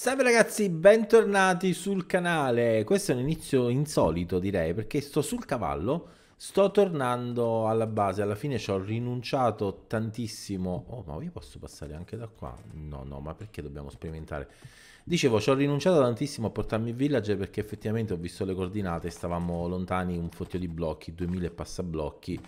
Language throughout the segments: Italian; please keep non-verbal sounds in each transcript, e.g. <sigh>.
Salve ragazzi, bentornati sul canale. Questo è un inizio insolito direi perché sto sul cavallo, sto tornando alla base, alla fine ci ho rinunciato tantissimo. Oh ma io posso passare anche da qua? No, no, ma perché dobbiamo sperimentare? Dicevo, ci ho rinunciato tantissimo a portarmi in villager perché effettivamente ho visto le coordinate, stavamo lontani un fottio di blocchi, 2000 passablocchi.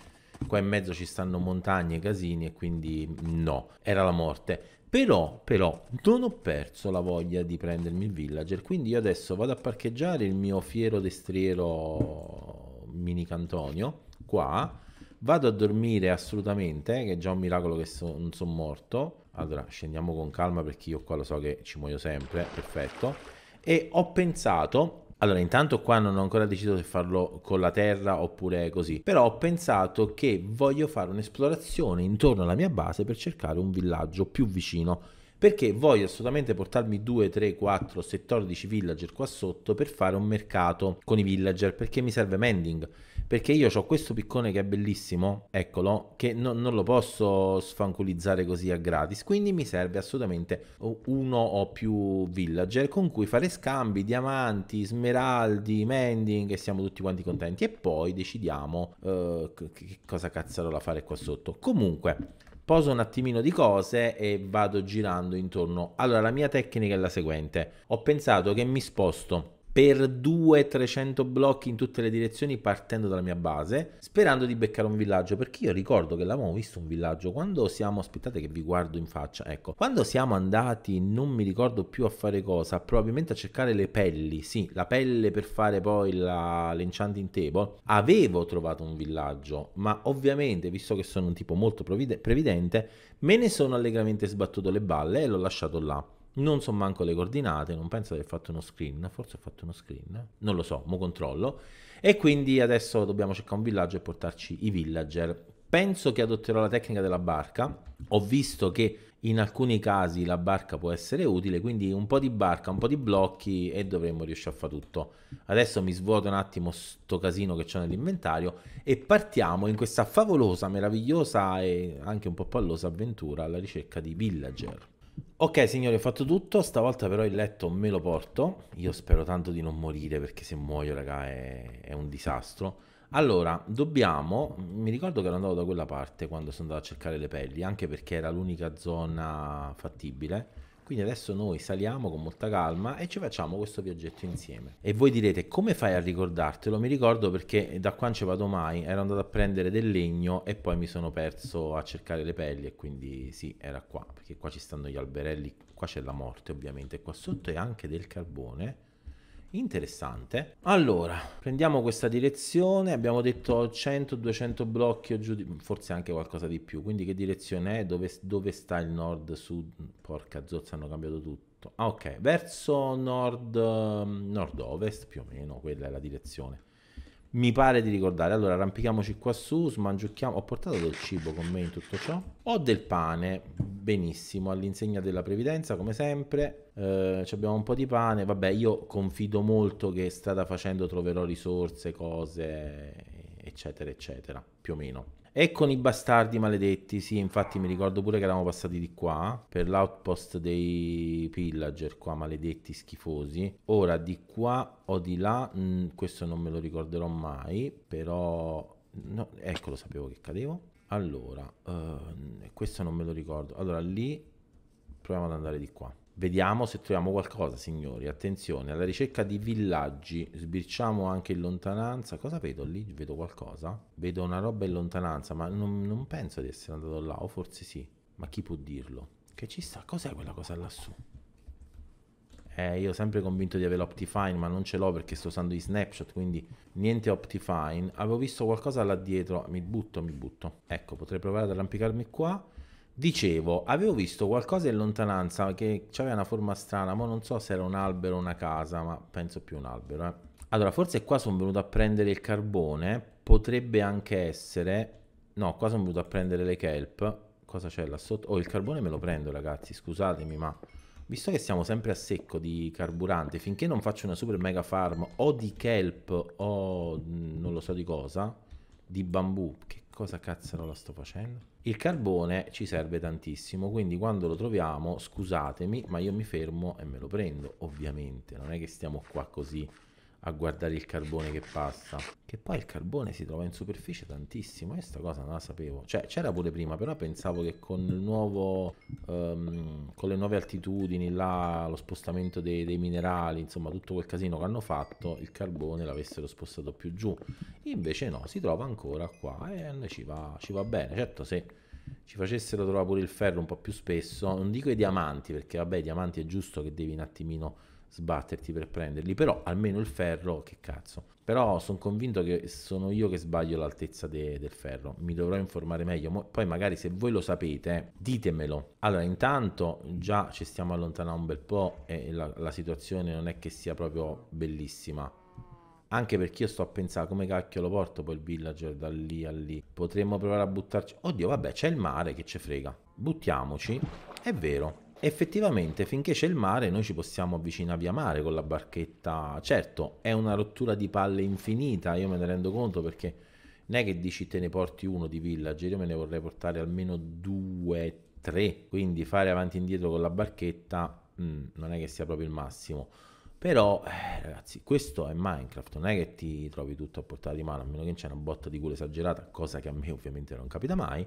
Qua in mezzo ci stanno montagne, casini e quindi no, era la morte. Però, però, non ho perso la voglia di prendermi il villager, quindi io adesso vado a parcheggiare il mio fiero destriero mini cantonio, qua, vado a dormire assolutamente, che è già un miracolo che so, non sono morto. Allora, scendiamo con calma perché io qua lo so che ci muoio sempre, perfetto. E ho pensato allora, intanto qua non ho ancora deciso se farlo con la terra oppure così, però ho pensato che voglio fare un'esplorazione intorno alla mia base per cercare un villaggio più vicino, perché voglio assolutamente portarmi 2, 3, 4, 14 villager qua sotto per fare un mercato con i villager, perché mi serve mending perché io ho questo piccone che è bellissimo, eccolo, che no, non lo posso sfanculizzare così a gratis, quindi mi serve assolutamente uno o più villager con cui fare scambi, diamanti, smeraldi, mending e siamo tutti quanti contenti e poi decidiamo eh, che cosa cazzarola fare qua sotto. Comunque, poso un attimino di cose e vado girando intorno. Allora, la mia tecnica è la seguente. Ho pensato che mi sposto per 200-300 blocchi in tutte le direzioni partendo dalla mia base, sperando di beccare un villaggio, perché io ricordo che l'avevamo visto un villaggio quando siamo, aspettate che vi guardo in faccia, ecco, quando siamo andati, non mi ricordo più a fare cosa, probabilmente a cercare le pelli, sì, la pelle per fare poi la, l'enchanting table, avevo trovato un villaggio, ma ovviamente, visto che sono un tipo molto previdente, me ne sono allegramente sbattuto le balle e l'ho lasciato là non so manco le coordinate, non penso di aver fatto uno screen, forse ho fatto uno screen, non lo so, mo controllo. E quindi adesso dobbiamo cercare un villaggio e portarci i villager. Penso che adotterò la tecnica della barca, ho visto che in alcuni casi la barca può essere utile, quindi un po' di barca, un po' di blocchi e dovremmo riuscire a fare tutto. Adesso mi svuoto un attimo sto casino che ho nell'inventario e partiamo in questa favolosa, meravigliosa e anche un po' pallosa avventura alla ricerca di villager. Ok signori, ho fatto tutto, stavolta però il letto me lo porto, io spero tanto di non morire perché se muoio raga è, è un disastro. Allora, dobbiamo, mi ricordo che ero andato da quella parte quando sono andato a cercare le pelli, anche perché era l'unica zona fattibile. Quindi adesso noi saliamo con molta calma e ci facciamo questo viaggetto insieme. E voi direte come fai a ricordartelo? Mi ricordo perché da qua non ci vado mai, ero andato a prendere del legno e poi mi sono perso a cercare le pelli e quindi sì, era qua, perché qua ci stanno gli alberelli, qua c'è la morte ovviamente, qua sotto è anche del carbone Interessante. Allora, prendiamo questa direzione, abbiamo detto 100-200 blocchi o giù, di, forse anche qualcosa di più, quindi che direzione è? Dove, dove sta il nord-sud? Porca zozza, hanno cambiato tutto. Ah, ok, verso nord, nord-ovest più o meno, quella è la direzione. Mi pare di ricordare. Allora, arrampichiamoci qua su, smangiucchiamo. Ho portato del cibo con me in tutto ciò. Ho del pane, benissimo, all'insegna della previdenza, come sempre. Eh, abbiamo un po' di pane. Vabbè, io confido molto che strada facendo troverò risorse, cose, eccetera, eccetera, più o meno. E con i bastardi maledetti, sì, infatti mi ricordo pure che eravamo passati di qua, per l'outpost dei pillager qua, maledetti, schifosi. Ora di qua o di là, mh, mm, questo non me lo ricorderò mai, però... No, ecco, lo sapevo che cadevo. Allora, uh, questo non me lo ricordo. Allora lì proviamo ad andare di qua. Vediamo se troviamo qualcosa, signori. Attenzione, alla ricerca di villaggi. Sbirciamo anche in lontananza. Cosa vedo lì? Vedo qualcosa? Vedo una roba in lontananza, ma non, non penso di essere andato là, o forse sì. Ma chi può dirlo? Che ci sta? Cos'è quella cosa lassù? Eh, io ho sempre convinto di avere Optifine, ma non ce l'ho perché sto usando i snapshot, quindi niente Optifine. Avevo visto qualcosa là dietro, mi butto, mi butto. Ecco, potrei provare ad arrampicarmi qua. Dicevo, avevo visto qualcosa in lontananza che aveva una forma strana, ma non so se era un albero o una casa, ma penso più un albero. Eh. Allora, forse qua sono venuto a prendere il carbone, potrebbe anche essere... No, qua sono venuto a prendere le kelp. Cosa c'è là sotto? Oh, il carbone me lo prendo, ragazzi, scusatemi, ma... Visto che siamo sempre a secco di carburante, finché non faccio una super mega farm o di kelp o mm, non lo so di cosa, di bambù, che cosa cazzo la sto facendo? Il carbone ci serve tantissimo, quindi quando lo troviamo, scusatemi, ma io mi fermo e me lo prendo, ovviamente, non è che stiamo qua così a guardare il carbone che passa. Che poi il carbone si trova in superficie tantissimo, questa eh, cosa non la sapevo. Cioè, c'era pure prima, però pensavo che con il nuovo um, con le nuove altitudini, là, lo spostamento dei, dei, minerali, insomma, tutto quel casino che hanno fatto, il carbone l'avessero spostato più giù. Invece no, si trova ancora qua e a noi ci va, ci va bene. Certo, se ci facessero trovare pure il ferro un po' più spesso, non dico i diamanti, perché vabbè, i diamanti è giusto che devi un attimino sbatterti per prenderli, però almeno il ferro, che cazzo. Però sono convinto che sono io che sbaglio l'altezza de- del ferro, mi dovrò informare meglio, Mo- poi magari se voi lo sapete ditemelo. Allora intanto già ci stiamo allontanando un bel po' e la, la situazione non è che sia proprio bellissima. Anche perché io sto a pensare come cacchio lo porto poi il villager da lì a lì. Potremmo provare a buttarci... Oddio, vabbè, c'è il mare che ci frega. Buttiamoci. È vero, effettivamente finché c'è il mare noi ci possiamo avvicinare via mare con la barchetta. Certo, è una rottura di palle infinita, io me ne rendo conto perché non è che dici te ne porti uno di villager, io me ne vorrei portare almeno due, tre, quindi fare avanti e indietro con la barchetta mh, mm, non è che sia proprio il massimo. Però, eh, ragazzi, questo è Minecraft, non è che ti trovi tutto a portata di mano, a meno che c'è una botta di culo esagerata, cosa che a me ovviamente non capita mai.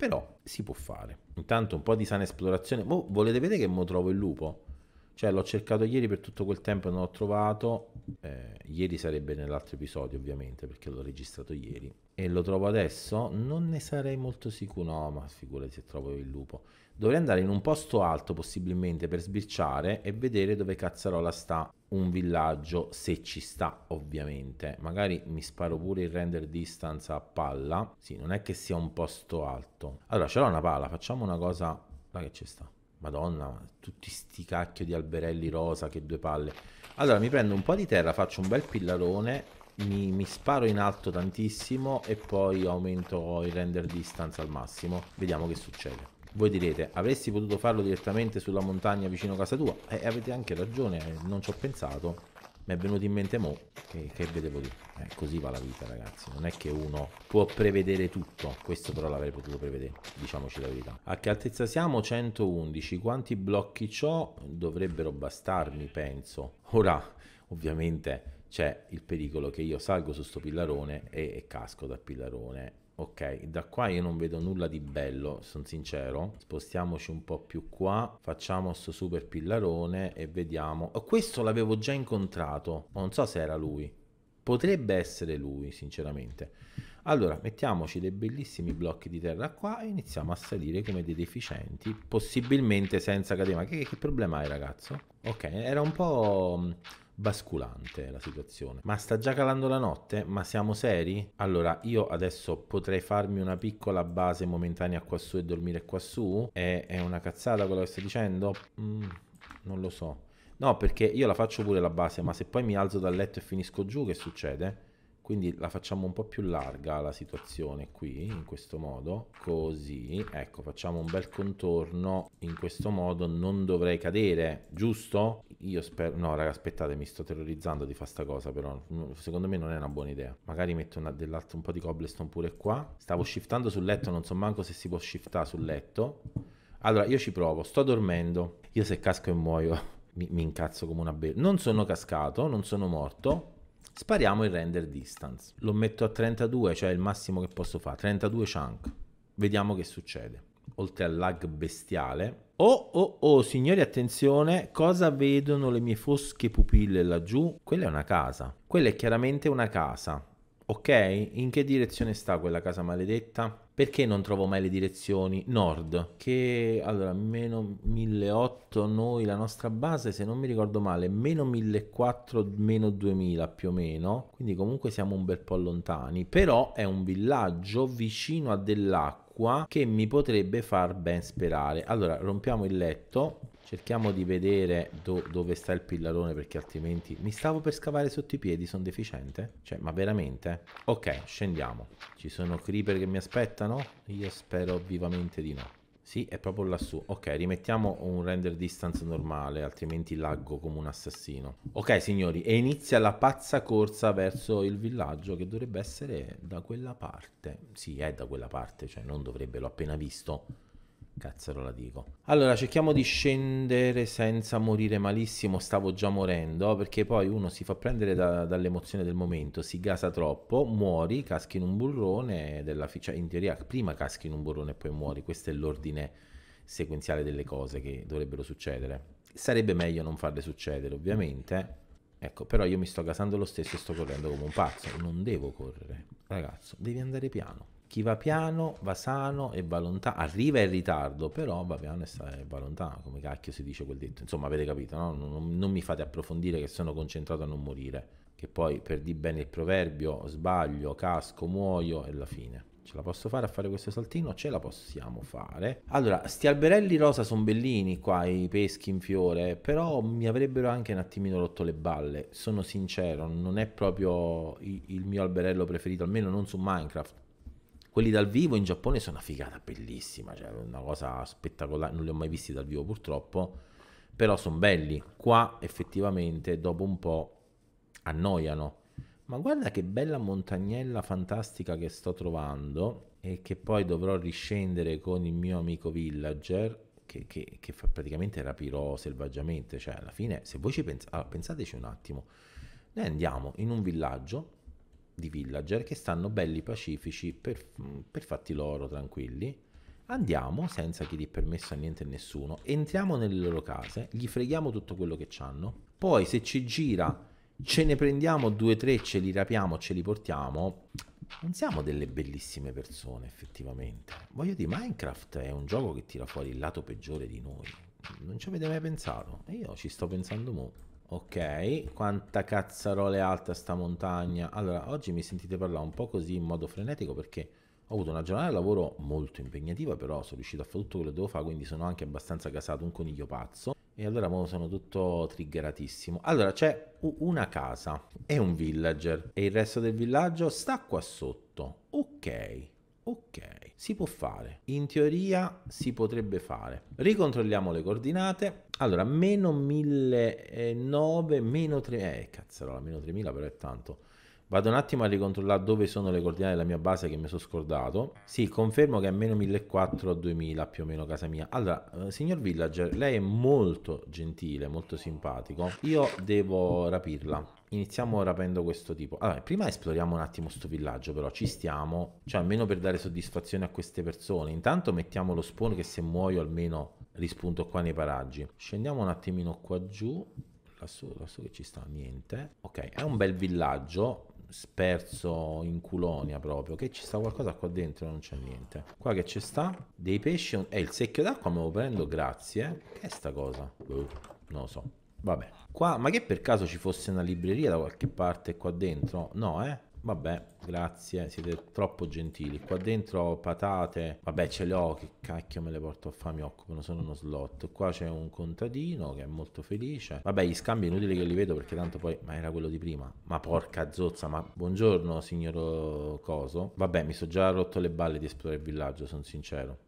Però si può fare. Intanto un po' di sana esplorazione. Oh, volete vedere che mo trovo il lupo? Cioè l'ho cercato ieri per tutto quel tempo e non l'ho trovato. Eh, ieri sarebbe nell'altro episodio ovviamente perché l'ho registrato ieri. E lo trovo adesso? Non ne sarei molto sicuro. No, ma figurati se trovo il lupo. Dovrei andare in un posto alto possibilmente per sbirciare e vedere dove cazzarola sta un villaggio se ci sta ovviamente magari mi sparo pure il render distance a palla sì non è che sia un posto alto allora ce l'ho una palla facciamo una cosa là che ci sta madonna tutti sti cacchio di alberelli rosa che due palle allora mi prendo un po' di terra faccio un bel pillarone mi, mi, sparo in alto tantissimo e poi aumento il render distance al massimo vediamo che succede voi direte, avresti potuto farlo direttamente sulla montagna vicino a casa tua? E eh, avete anche ragione, eh, non ci ho pensato. Mi è venuto in mente mo, che, che vedevo lì. Eh, così va la vita, ragazzi. Non è che uno può prevedere tutto. Questo però l'avrei potuto prevedere, diciamoci la verità. A che altezza siamo? 111. Quanti blocchi ho? Dovrebbero bastarmi, penso. Ora, ovviamente c'è il pericolo che io salgo su sto pillarone e, e casco dal pillarone ok da qua io non vedo nulla di bello sono sincero spostiamoci un po' più qua facciamo sto super pillarone e vediamo oh, questo l'avevo già incontrato ma non so se era lui potrebbe essere lui sinceramente allora mettiamoci dei bellissimi blocchi di terra qua e iniziamo a salire come dei deficienti possibilmente senza cadere ma che, che problema hai ragazzo ok era un po' basculante la situazione. Ma sta già calando la notte? Ma siamo seri? Allora, io adesso potrei farmi una piccola base momentanea qua su e dormire qua su? È, è una cazzata quello che stai dicendo? Mm, non lo so. No, perché io la faccio pure la base, ma se poi mi alzo dal letto e finisco giù, che succede? quindi la facciamo un po' più larga la situazione qui in questo modo così ecco facciamo un bel contorno in questo modo non dovrei cadere giusto io spero no raga aspettate mi sto terrorizzando di fare questa cosa però secondo me non è una buona idea magari metto dell'altro un po' di cobblestone pure qua stavo shiftando sul letto non so manco se si può shiftare sul letto allora io ci provo sto dormendo io se casco e muoio <laughs> mi, mi incazzo come una bella non sono cascato non sono morto Spariamo il render distance. Lo metto a 32, cioè il massimo che posso fare. 32 chunk. Vediamo che succede. Oltre al lag bestiale. Oh, oh, oh, signori, attenzione. Cosa vedono le mie fosche pupille laggiù? Quella è una casa. Quella è chiaramente una casa. Ok? In che direzione sta quella casa maledetta? Perché non trovo mai le direzioni nord? Che allora, meno 1800 noi, la nostra base, se non mi ricordo male, meno 1400, meno 2000 più o meno. Quindi comunque siamo un bel po' lontani. Però è un villaggio vicino a dell'acqua che mi potrebbe far ben sperare. Allora, rompiamo il letto Cerchiamo di vedere do, dove sta il pillarone perché altrimenti... Mi stavo per scavare sotto i piedi, sono deficiente? Cioè, ma veramente? Ok, scendiamo. Ci sono creeper che mi aspettano? Io spero vivamente di no. Sì, è proprio lassù. Ok, rimettiamo un render distance normale, altrimenti laggo come un assassino. Ok, signori, e inizia la pazza corsa verso il villaggio che dovrebbe essere da quella parte. Sì, è da quella parte, cioè non dovrebbe, l'ho appena visto la dico. Allora, cerchiamo di scendere senza morire malissimo. Stavo già morendo, perché poi uno si fa prendere da, dall'emozione del momento, si gasa troppo, muori, caschi in un burrone, della, cioè in teoria prima caschi in un burrone e poi muori. Questo è l'ordine sequenziale delle cose che dovrebbero succedere. Sarebbe meglio non farle succedere, ovviamente. Ecco, però io mi sto gasando lo stesso e sto correndo come un pazzo. Non devo correre. Ragazzo, devi andare piano chi va piano va sano e va lontano, arriva in ritardo, però va piano e va lontano, come cacchio si dice quel detto, insomma avete capito, no? non, non, mi fate approfondire che sono concentrato a non morire, che poi per di bene il proverbio sbaglio, casco, muoio e la fine. Ce la posso fare a fare questo saltino? Ce la possiamo fare. Allora, sti alberelli rosa sono bellini qua, i peschi in fiore, però mi avrebbero anche un attimino rotto le balle. Sono sincero, non è proprio il mio alberello preferito, almeno non su Minecraft quelli dal vivo in Giappone sono una figata bellissima, cioè una cosa spettacolare, non li ho mai visti dal vivo purtroppo, però sono belli. Qua effettivamente dopo un po' annoiano. Ma guarda che bella montagnella fantastica che sto trovando e che poi dovrò riscendere con il mio amico villager che, che, che praticamente rapirò selvaggiamente. Cioè alla fine, se voi ci pensate, allora, pensateci un attimo, noi andiamo in un villaggio di villager che stanno belli pacifici per, per fatti loro, tranquilli. Andiamo senza chiedi permesso a niente e nessuno, entriamo nelle loro case, gli freghiamo tutto quello che hanno. Poi se ci gira ce ne prendiamo due o tre, ce li rapiamo, ce li portiamo. Non siamo delle bellissime persone effettivamente. Voglio dire, Minecraft è un gioco che tira fuori il lato peggiore di noi. Non ci avete mai pensato? E io ci sto pensando molto. Ok, quanta è alta sta montagna. Allora, oggi mi sentite parlare un po' così in modo frenetico perché ho avuto una giornata di lavoro molto impegnativa, però sono riuscito a fare tutto quello che devo fare, quindi sono anche abbastanza casato, un coniglio pazzo. E allora mo sono tutto triggeratissimo. Allora, c'è una casa e un villager e il resto del villaggio sta qua sotto. Ok. Ok, si può fare. In teoria si potrebbe fare. Ricontrolliamo le coordinate. Allora, meno 1.900, meno 3.000, eh cazzarola, meno 3.000 però è tanto. Vado un attimo a ricontrollare dove sono le coordinate della mia base che mi sono scordato. Sì, confermo che è meno 1400 o 2000 più o meno casa mia. Allora, eh, signor villager, lei è molto gentile, molto simpatico. Io devo rapirla. Iniziamo rapendo questo tipo. Allora, prima esploriamo un attimo sto villaggio però, ci stiamo. Cioè, almeno per dare soddisfazione a queste persone. Intanto mettiamo lo spawn che se muoio almeno rispunto qua nei paraggi. Scendiamo un attimino qua giù, lassù, lassù che ci sta niente. Ok, è un bel villaggio sperso in culonia proprio che ci sta qualcosa qua dentro non c'è niente qua che ci sta dei pesci e eh, il secchio d'acqua me lo prendo grazie che è sta cosa uh, non lo so vabbè qua ma che per caso ci fosse una libreria da qualche parte qua dentro no eh Vabbè, grazie, siete troppo gentili. Qua dentro ho patate, vabbè ce le ho, che cacchio me le porto a fare, mi occupano, sono uno slot. Qua c'è un contadino che è molto felice. Vabbè, gli scambi inutili che li vedo perché tanto poi, ma era quello di prima. Ma porca zozza, ma buongiorno signor Coso. Vabbè, mi sono già rotto le balle di esplorare il villaggio, sono sincero.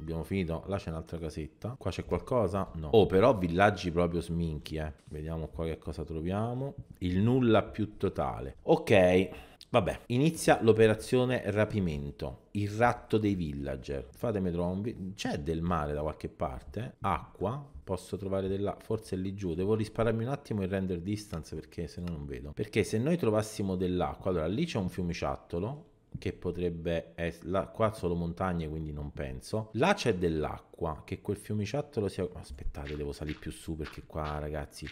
Abbiamo finito. Là c'è un'altra casetta. Qua c'è qualcosa? No. Oh, però villaggi proprio sminchi, eh. Vediamo qua che cosa troviamo. Il nulla più totale. Ok. Vabbè, inizia l'operazione rapimento, il ratto dei villager. Fatemi trovare un trombi, c'è del mare da qualche parte? Acqua? Posso trovare della... forse è lì giù. Devo risparmiarmi un attimo il render distance perché se no non vedo. Perché se noi trovassimo dell'acqua, allora lì c'è un fiumiciattolo che potrebbe essere qua solo montagne quindi non penso là c'è dell'acqua che quel fiumiciattolo sia aspettate devo salire più su perché qua ragazzi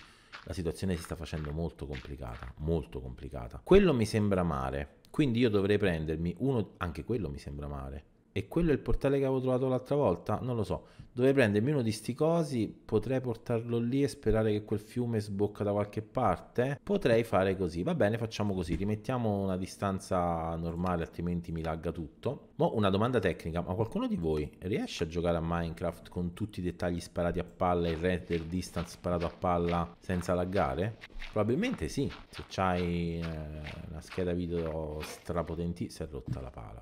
la situazione si sta facendo molto complicata, molto complicata. Quello mi sembra mare, quindi io dovrei prendermi uno, anche quello mi sembra mare, e quello è il portale che avevo trovato l'altra volta? Non lo so. Dove prendermi uno di sti cosi, potrei portarlo lì e sperare che quel fiume sbocca da qualche parte? Potrei fare così. Va bene, facciamo così. Rimettiamo una distanza normale, altrimenti mi lagga tutto. Mo una domanda tecnica, ma qualcuno di voi riesce a giocare a Minecraft con tutti i dettagli sparati a palla, il render distance sparato a palla senza laggare? Probabilmente sì, se c'hai eh, una scheda video strapotenti si è rotta la pala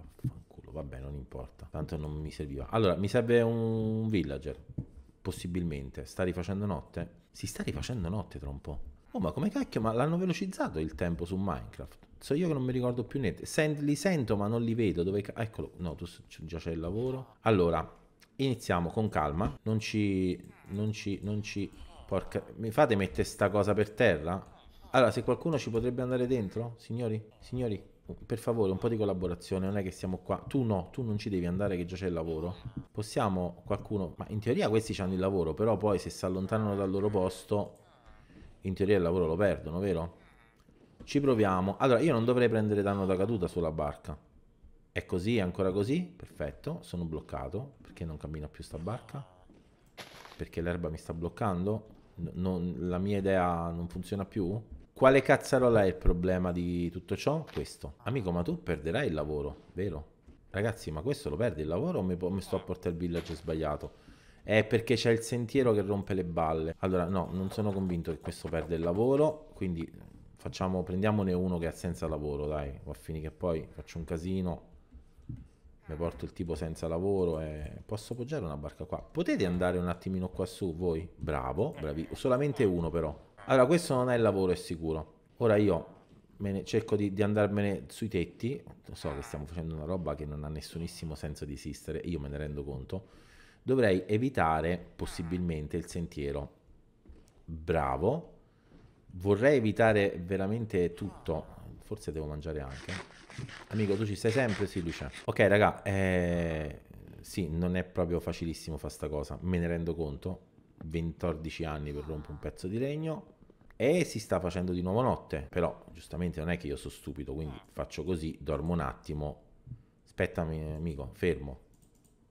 vabbè, non importa, tanto non mi serviva. Allora, mi serve un villager, possibilmente. Sta rifacendo notte? Si sta rifacendo notte tra un po'. Oh, ma come cacchio, ma l'hanno velocizzato il tempo su Minecraft? So io che non mi ricordo più niente. Send, li sento, ma non li vedo. Dove... Eccolo, no, tu già c'è il lavoro. Allora, iniziamo con calma. Non ci... Non ci... Non ci... Porca... Mi fate mettere sta cosa per terra? Allora, se qualcuno ci potrebbe andare dentro? Signori? Signori? per favore, un po' di collaborazione, non è che siamo qua. Tu no, tu non ci devi andare che già c'è il lavoro. Possiamo qualcuno, ma in teoria questi hanno il lavoro, però poi se si allontanano dal loro posto, in teoria il lavoro lo perdono, vero? Ci proviamo. Allora, io non dovrei prendere danno da caduta sulla barca. È così, è ancora così? Perfetto, sono bloccato perché non cammina più sta barca. Perché l'erba mi sta bloccando? Non, la mia idea non funziona più? Quale cazzarola è il problema di tutto ciò? Questo. Amico, ma tu perderai il lavoro, vero? Ragazzi, ma questo lo perdi il lavoro o mi, mi sto a portare il villaggio sbagliato? È perché c'è il sentiero che rompe le balle. Allora, no, non sono convinto che questo perda il lavoro, quindi facciamo, prendiamone uno che ha senza lavoro, dai. Va a finire che poi faccio un casino, mi porto il tipo senza lavoro e posso poggiare una barca qua. Potete andare un attimino qua su voi? Bravo, bravi. Solamente uno però. Allora, questo non è il lavoro, è sicuro. Ora io ne, cerco di, di, andarmene sui tetti, so che stiamo facendo una roba che non ha nessunissimo senso di esistere, io me ne rendo conto, dovrei evitare possibilmente il sentiero. Bravo, vorrei evitare veramente tutto, forse devo mangiare anche. Amico, tu ci sei sempre? Sì, lui Ok, raga, eh, sì, non è proprio facilissimo fare sta cosa, me ne rendo conto. 14 anni per rompere un pezzo di legno, e si sta facendo di nuovo notte, però giustamente non è che io sono stupido, quindi faccio così, dormo un attimo, aspettami amico, fermo,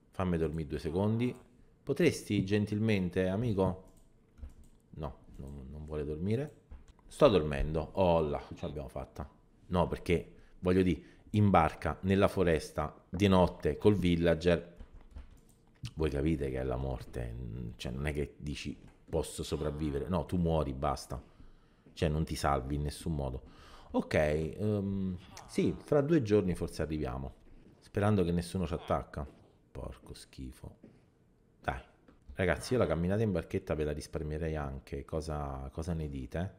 fammi dormire due secondi, potresti gentilmente amico? No, non, non vuole dormire. Sto dormendo, oh là, ce l'abbiamo fatta. No, perché voglio dire, in barca, nella foresta, di notte, col villager, voi capite che è la morte, cioè non è che dici posso sopravvivere, no, tu muori, basta cioè non ti salvi in nessun modo. Ok, um, sì, fra due giorni forse arriviamo, sperando che nessuno ci attacca. Porco schifo. Dai, ragazzi, io la camminata in barchetta ve la risparmierei anche, cosa, cosa ne dite?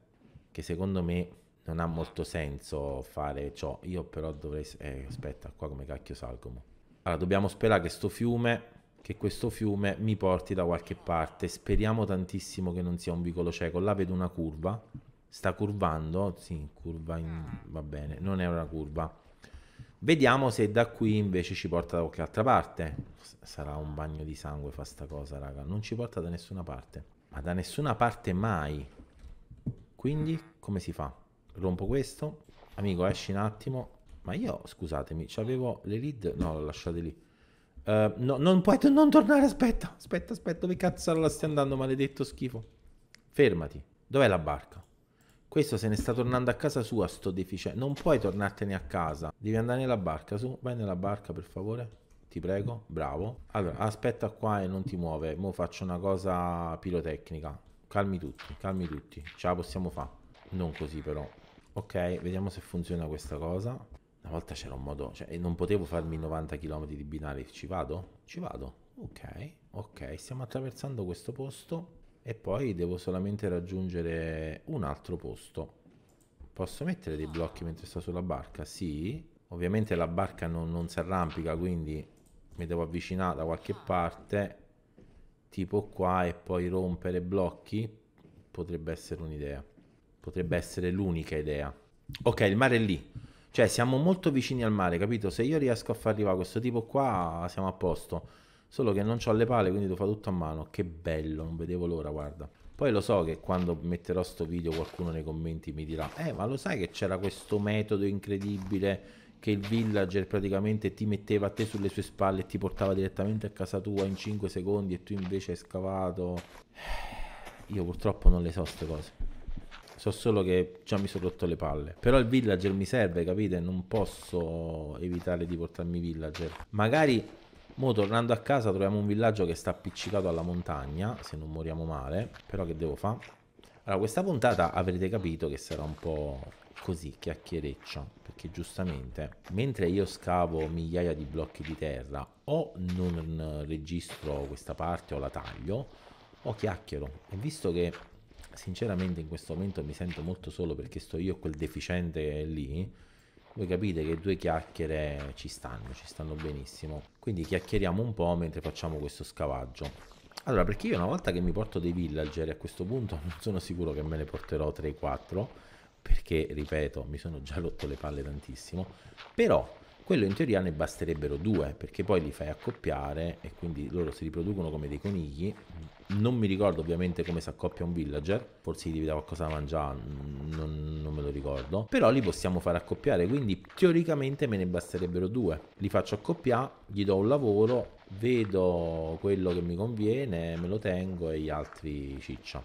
Che secondo me non ha molto senso fare ciò, io però dovrei... Eh, aspetta, qua come cacchio salgo? Allora, dobbiamo sperare che sto fiume che questo fiume mi porti da qualche parte. Speriamo tantissimo che non sia un vicolo cieco. Là vedo una curva sta curvando, sì, curva in, ah. va bene, non è una curva. Vediamo se da qui invece ci porta da qualche altra parte. S- sarà un bagno di sangue fa sta cosa, raga. Non ci porta da nessuna parte. Ma da nessuna parte mai. Quindi come si fa? Rompo questo. Amico, esci un attimo. Ma io, scusatemi, avevo le lead... No, le lasciate lì. Uh, no, non puoi non tornare, aspetta, aspetta, aspetta, dove cazzo la stai andando, maledetto schifo? Fermati. Dov'è la barca? Questo se ne sta tornando a casa sua, sto deficiente. Non puoi tornartene a casa. Devi andare nella barca, su. Vai nella barca, per favore. Ti prego. Bravo. Allora, aspetta qua e non ti muove. Mo faccio una cosa pirotecnica. Calmi tutti, calmi tutti. Ce la possiamo fare. Non così, però. Ok, vediamo se funziona questa cosa. Una volta c'era un modo... Cioè, non potevo farmi 90 km di binari. Ci vado? Ci vado. Ok, ok. Stiamo attraversando questo posto e poi devo solamente raggiungere un altro posto. Posso mettere dei blocchi mentre sto sulla barca? Sì. Ovviamente la barca non, non si arrampica, quindi mi devo avvicinare da qualche ah. parte, tipo qua, e poi rompere blocchi. Potrebbe essere un'idea. Potrebbe essere l'unica idea. Ok, il mare è lì. Cioè, siamo molto vicini al mare, capito? Se io riesco a far arrivare questo tipo qua, siamo a posto. Solo che non ho le pale, quindi devo fare tutto a mano. Che bello, non vedevo l'ora, guarda. Poi lo so che quando metterò sto video qualcuno nei commenti mi dirà Eh, ma lo sai che c'era questo metodo incredibile che il villager praticamente ti metteva a te sulle sue spalle e ti portava direttamente a casa tua in 5 secondi e tu invece hai scavato. <sighs> Io purtroppo non le so queste cose. So solo che già mi sono rotto le palle. Però il villager mi serve, capite? Non posso evitare di portarmi villager. Magari Mo tornando a casa troviamo un villaggio che sta appiccicato alla montagna, se non moriamo male, però che devo fare? Allora, questa puntata avrete capito che sarà un po' così, chiacchiereccia, perché giustamente mentre io scavo migliaia di blocchi di terra o non registro questa parte o la taglio, o chiacchiero. E visto che sinceramente in questo momento mi sento molto solo perché sto io quel deficiente lì, voi capite che due chiacchiere ci stanno, ci stanno benissimo. Quindi chiacchieriamo un po' mentre facciamo questo scavaggio. Allora, perché io una volta che mi porto dei villager, a questo punto <laughs> non sono sicuro che me ne porterò 3-4, perché, ripeto, mi sono già rotto le palle tantissimo, però quello in teoria ne basterebbero due, perché poi li fai accoppiare e quindi loro si riproducono come dei conigli, non mi ricordo ovviamente come si accoppia un villager, forse gli devi dare qualcosa da mangiare, non, non, me lo ricordo, però li possiamo far accoppiare, quindi teoricamente me ne basterebbero due, li faccio accoppiare, gli do un lavoro, vedo quello che mi conviene, me lo tengo e gli altri ciccio.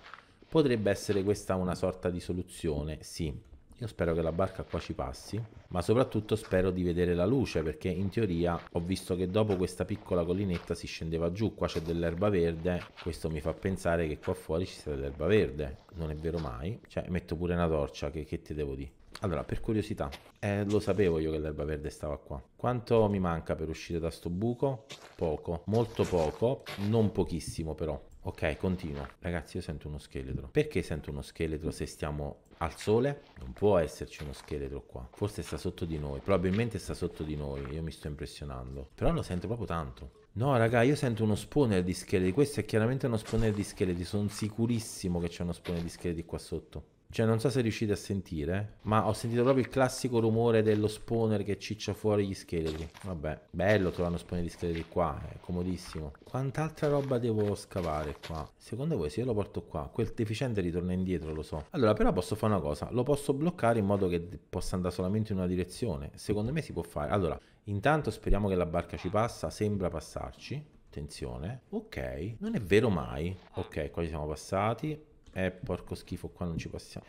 Potrebbe essere questa una sorta di soluzione, sì, io spero che la barca qua ci passi, ma soprattutto spero di vedere la luce perché in teoria ho visto che dopo questa piccola collinetta si scendeva giù, qua c'è dell'erba verde, questo mi fa pensare che qua fuori ci sia dell'erba verde, non è vero mai, cioè metto pure una torcia che, che te devo dire. Allora, per curiosità, eh, lo sapevo io che l'erba verde stava qua. Quanto mi manca per uscire da sto buco? Poco, molto poco, non pochissimo però. Ok, continua. Ragazzi, io sento uno scheletro. Perché sento uno scheletro se stiamo al sole? Non può esserci uno scheletro qua. Forse sta sotto di noi. Probabilmente sta sotto di noi. Io mi sto impressionando. Però lo sento proprio tanto. No, raga, io sento uno spawner di scheletri. Questo è chiaramente uno spawner di scheletri. Sono sicurissimo che c'è uno spawner di scheletri qua sotto. Cioè, non so se riuscite a sentire, ma ho sentito proprio il classico rumore dello spawner che ciccia fuori gli scheletri. Vabbè, bello trovare uno spawner di scheletri qua, è eh, comodissimo. Quant'altra roba devo scavare qua? Secondo voi se io lo porto qua, quel deficiente ritorna indietro, lo so. Allora, però posso fare una cosa, lo posso bloccare in modo che possa andare solamente in una direzione. Secondo me si può fare. Allora, intanto speriamo che la barca ci passa, sembra passarci. Attenzione. Ok, non è vero mai. Ok, qua ci siamo passati. Eh, porco schifo, qua non ci passiamo.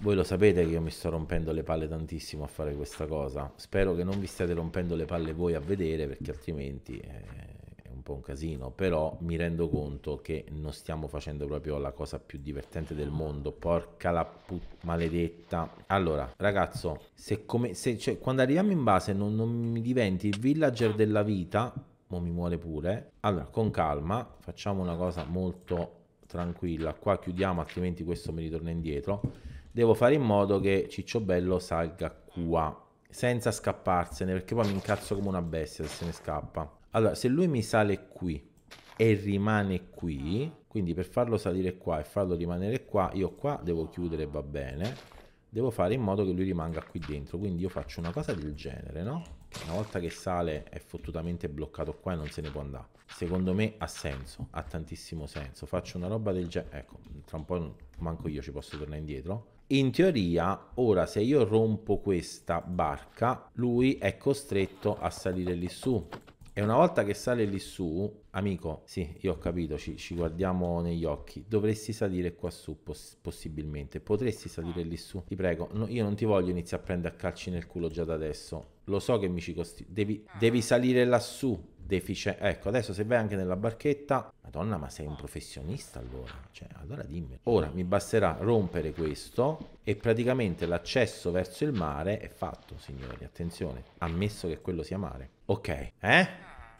Voi lo sapete che io mi sto rompendo le palle tantissimo a fare questa cosa. Spero che non vi stiate rompendo le palle voi a vedere, perché altrimenti eh, è un po' un casino. Però mi rendo conto che non stiamo facendo proprio la cosa più divertente del mondo. Porca la put... maledetta. Allora, ragazzo, se come... Se, cioè, quando arriviamo in base non, non mi diventi il villager della vita... Mo mi muore pure. Allora, con calma, facciamo una cosa molto tranquilla, qua chiudiamo altrimenti questo mi ritorna indietro, devo fare in modo che ciccio bello salga qua, senza scapparsene, perché poi mi incazzo come una bestia se se ne scappa. Allora, se lui mi sale qui e rimane qui, quindi per farlo salire qua e farlo rimanere qua, io qua devo chiudere, va bene, devo fare in modo che lui rimanga qui dentro, quindi io faccio una cosa del genere, no? Una volta che sale è fottutamente bloccato qua e non se ne può andare secondo me ha senso, ha tantissimo senso. Faccio una roba del genere, ecco, tra un po' manco io ci posso tornare indietro. In teoria, ora se io rompo questa barca, lui è costretto a salire lì su. E una volta che sale lì su, amico, sì, io ho capito, ci, ci guardiamo negli occhi, dovresti salire qua su poss- possibilmente, potresti salire lì su, ti prego, no, io non ti voglio iniziare a prendere a calci nel culo già da adesso, lo so che mi ci costi, devi, devi salire lassù, deficiente. Ecco, adesso se vai anche nella barchetta, madonna, ma sei un professionista allora. Cioè, allora dimmi. Ora mi basterà rompere questo e praticamente l'accesso verso il mare è fatto, signori. Attenzione, ammesso che quello sia mare. Ok, eh?